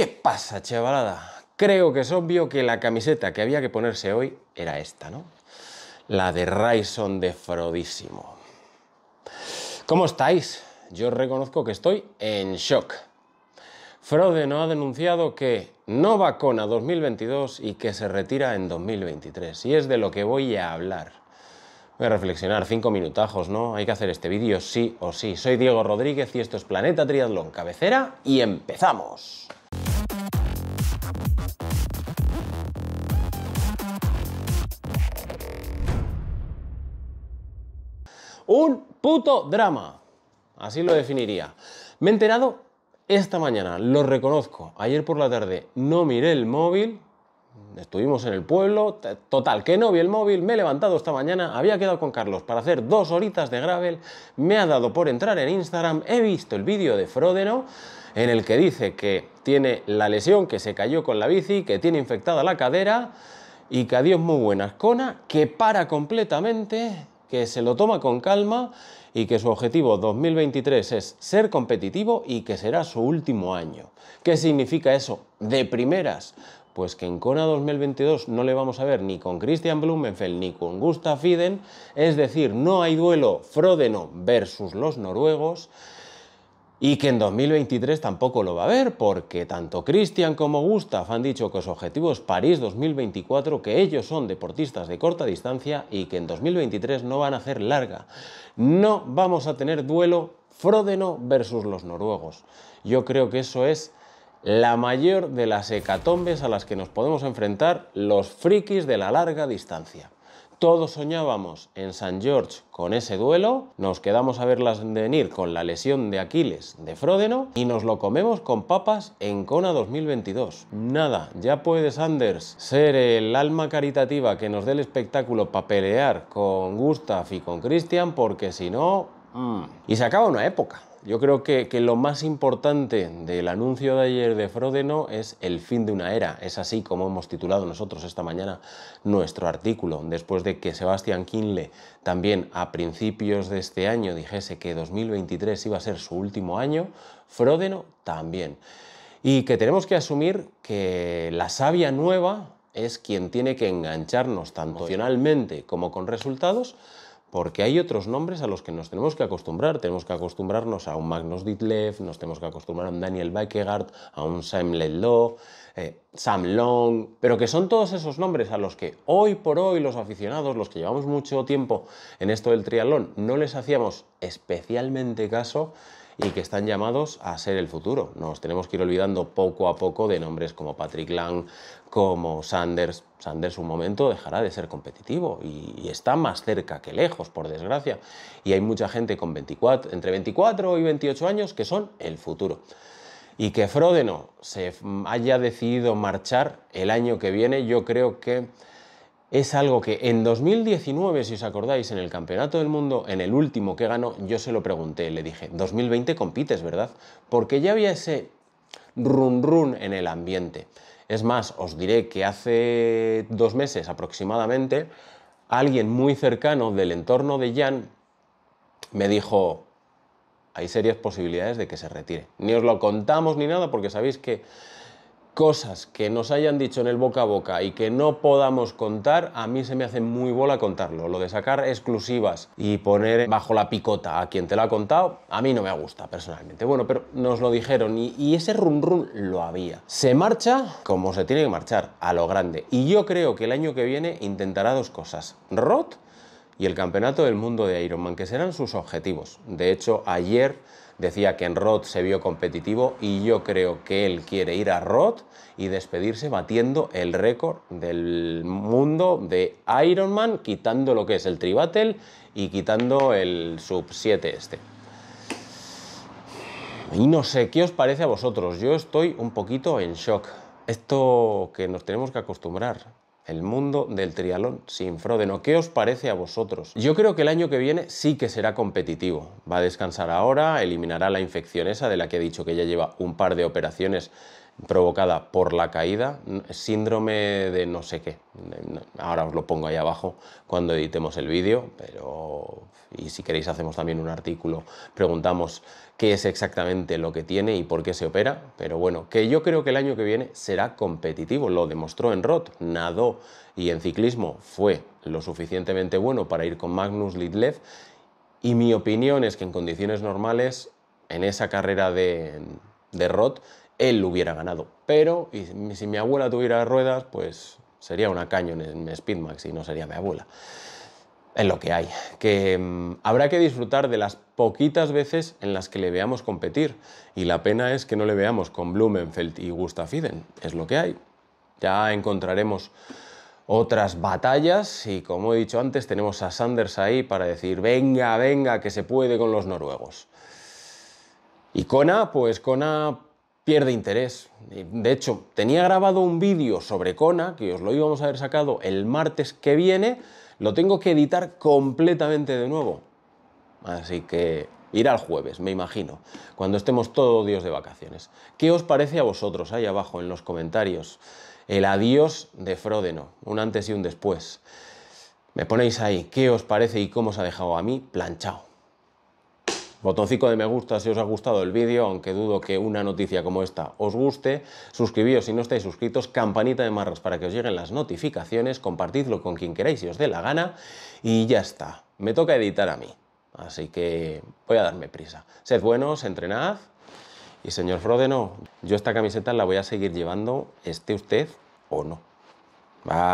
¿Qué pasa, chavalada? Creo que es obvio que la camiseta que había que ponerse hoy era esta, ¿no? La de Raison de Frodísimo. ¿Cómo estáis? Yo reconozco que estoy en shock. Frode no ha denunciado que no va vacuna 2022 y que se retira en 2023. Y es de lo que voy a hablar. Voy a reflexionar, cinco minutajos, ¿no? Hay que hacer este vídeo sí o sí. Soy Diego Rodríguez y esto es Planeta Triatlón, cabecera y empezamos. Un puto drama. Así lo definiría. Me he enterado esta mañana, lo reconozco. Ayer por la tarde no miré el móvil. Estuvimos en el pueblo, total, que no vi el móvil, me he levantado esta mañana, había quedado con Carlos para hacer dos horitas de gravel, me ha dado por entrar en Instagram, he visto el vídeo de Frodeno en el que dice que tiene la lesión, que se cayó con la bici, que tiene infectada la cadera y que adiós muy buenas, Cona, que para completamente que se lo toma con calma y que su objetivo 2023 es ser competitivo y que será su último año. ¿Qué significa eso? De primeras, pues que en Kona 2022 no le vamos a ver ni con Christian Blumenfeld ni con Gustav Fiden, es decir, no hay duelo Frodeno versus los noruegos y que en 2023 tampoco lo va a haber, porque tanto Cristian como Gustav han dicho que su objetivo es París 2024, que ellos son deportistas de corta distancia y que en 2023 no van a hacer larga. No vamos a tener duelo Frodeno versus los noruegos. Yo creo que eso es la mayor de las hecatombes a las que nos podemos enfrentar los frikis de la larga distancia. Todos soñábamos en San George con ese duelo, nos quedamos a verlas venir con la lesión de Aquiles de Frodeno y nos lo comemos con papas en Kona 2022. Nada, ya puede Sanders ser el alma caritativa que nos dé el espectáculo para pelear con Gustav y con Christian porque si no... Mm. Y se acaba una época. Yo creo que, lo más importante del anuncio de ayer de Frodeno es el fin de una era. Es así como hemos titulado nosotros esta mañana nuestro artículo, después de que Sebastián Kinle también a principios de este año dijese que 2023 iba a ser su último año, Frodeno también. Y que tenemos que asumir que la savia nueva es quien tiene que engancharnos tanto emocionalmente como con resultados porque hay otros nombres a los que nos tenemos que acostumbrar. Tenemos que acostumbrarnos a un Magnus Ditlev, nos tenemos que acostumbrar a un Daniel Bakegaard, a un Sam Ledlow, eh, Sam Long, pero que son todos esos nombres a los que hoy por hoy los aficionados, los que llevamos mucho tiempo en esto del triatlón, no les hacíamos especialmente caso y que están llamados a ser el futuro. Nos tenemos que ir olvidando poco a poco de nombres como Patrick Lang, como Sanders. Sanders un momento dejará de ser competitivo y, está más cerca que lejos, por desgracia. Y hay mucha gente con 24, entre 24 y 28 años que son el futuro. Y que Frodeno se haya decidido marchar el año que viene, yo creo que es algo que en 2019, si os acordáis, en el Campeonato del Mundo, en el último que ganó, yo se lo pregunté, le dije, 2020 compites, ¿verdad? Porque ya había ese run run en el ambiente. Es más, os diré que hace dos meses aproximadamente, alguien muy cercano del entorno de Jan me dijo, hay serias posibilidades de que se retire. Ni os lo contamos ni nada porque sabéis que cosas que nos hayan dicho en el boca a boca y que no podamos contar, a mí se me hace muy bola contarlo. Lo de sacar exclusivas y poner bajo la picota a quien te lo ha contado, a mí no me gusta personalmente. Bueno, pero nos lo dijeron y, ese run run lo había. Se marcha como se tiene que marchar, a lo grande. Y yo creo que el año que viene intentará dos cosas. Roth y el Campeonato del Mundo de Ironman, que serán sus objetivos. De hecho, ayer decía que en Roth se vio competitivo y yo creo que él quiere ir a Roth y despedirse batiendo el récord del mundo de Ironman, quitando lo que es el tribattle y quitando el sub 7 este. Y no sé, ¿qué os parece a vosotros? Yo estoy un poquito en shock. Esto que nos tenemos que acostumbrar, el mundo del trialón sin Frodeno. ¿Qué os parece a vosotros? Yo creo que el año que viene sí que será competitivo. Va a descansar ahora, eliminará la infección esa de la que ha dicho que ya lleva un par de operaciones provocada por la caída, síndrome de no sé qué. Ahora os lo pongo ahí abajo cuando editemos el vídeo, pero y si queréis hacemos también un artículo, preguntamos qué es exactamente lo que tiene y por qué se opera, pero bueno, que yo creo que el año que viene será competitivo, lo demostró en Roth, nadó y en ciclismo fue lo suficientemente bueno para ir con Magnus Lidlev y mi opinión es que en condiciones normales en esa carrera de, de Roth él hubiera ganado. Pero si mi abuela tuviera ruedas, pues sería una cañón en Speedmax y no sería mi abuela. Es lo que hay. Que mm, habrá que disfrutar de las poquitas veces en las que le veamos competir. Y la pena es que no le veamos con Blumenfeld y Gustav Fieden, Es lo que hay. Ya encontraremos otras batallas y como he dicho antes tenemos a Sanders ahí para decir venga, venga, que se puede con los noruegos. Y Kona, pues Kona pierde interés. De hecho, tenía grabado un vídeo sobre Kona, que os lo íbamos a haber sacado el martes que viene, lo tengo que editar completamente de nuevo. Así que irá el jueves, me imagino, cuando estemos todos dios de vacaciones. ¿Qué os parece a vosotros ahí abajo en los comentarios? El adiós de Frodeno, un antes y un después. Me ponéis ahí qué os parece y cómo os ha dejado a mí planchado. Botoncito de me gusta si os ha gustado el vídeo, aunque dudo que una noticia como esta os guste. Suscribíos si no estáis suscritos, campanita de marros para que os lleguen las notificaciones, compartidlo con quien queráis si os dé la gana y ya está. Me toca editar a mí, así que voy a darme prisa. Sed buenos, entrenad y señor no, yo esta camiseta la voy a seguir llevando, esté usted o no. Bye.